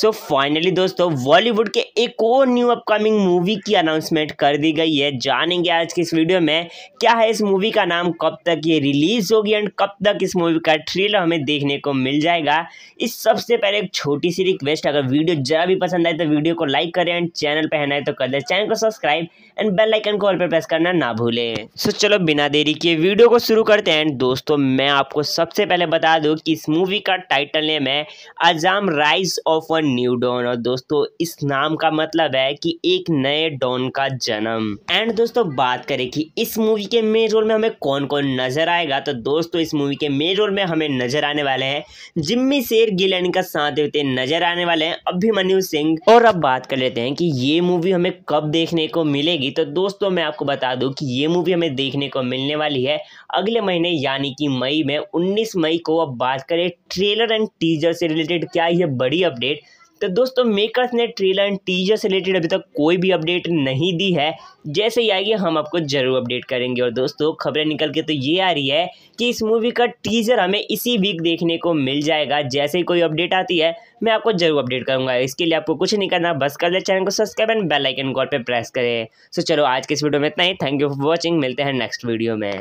सो so finally दोस्तों बॉलीवुड के एक और न्यू अपकमिंग मूवी की अनाउंसमेंट कर दी गई है जानेंगे आज के इस वीडियो में क्या है इस मूवी का नाम कब तक ये रिलीज होगी एंड कब तक इस मूवी का ट्रेलर हमें देखने को मिल जाएगा इस सबसे पहले एक छोटी सी रिक्वेस्ट अगर वीडियो जरा भी पसंद आए तो वीडियो को लाइक करें एंड चैनल पर है तो कर दे चैनल को सब्सक्राइब एंड बेल को ऑल पर प्रेस करना ना भूलें सो so चलो बिना देरी के वीडियो को शुरू करते हैं दोस्तों मैं आपको सबसे पहले बता दूँ कि इस मूवी का टाइटल नेम है Azaam rise of one new don और दोस्तों इस नाम का मतलब है कि एक नए डॉन का जन्म एंड दोस्तों बात करें कि इस मूवी के मेन रोल में हमें कौन कौन नजर आएगा तो दोस्तों इस मूवी के मेन रोल में हमें नजर आने वाले हैं जिम्मी शेर गिल का साथ देते नजर आने वाले हैं अभिमन्यु सिंह और अब बात कर लेते हैं कि ये मूवी हमें कब देखने को मिलेगी तो दोस्तों मैं आपको बता दूं कि ये मूवी हमें देखने को मिलने वाली है अगले महीने यानी कि मई में 19 मई को अब बात करें ट्रेलर एंड टीजर से रिलेटेड क्या यह बड़ी अपडेट तो दोस्तों मेकर्स ने ट्रेलर एंड टीजर से रिलेटेड अभी तक कोई भी अपडेट नहीं दी है जैसे ही आएगी हम आपको ज़रूर अपडेट करेंगे और दोस्तों खबरें निकल के तो ये आ रही है कि इस मूवी का टीजर हमें इसी वीक देखने को मिल जाएगा जैसे ही कोई अपडेट आती है मैं आपको जरूर अपडेट करूंगा इसके लिए आपको कुछ नहीं करना बस कर ले चैनल को सब्सक्राइब एंड बेलाइकन कॉल पर प्रेस करें सो चलो आज के इस वीडियो में इतना ही थैंक यू फॉर वॉचिंग मिलते हैं नेक्स्ट वीडियो में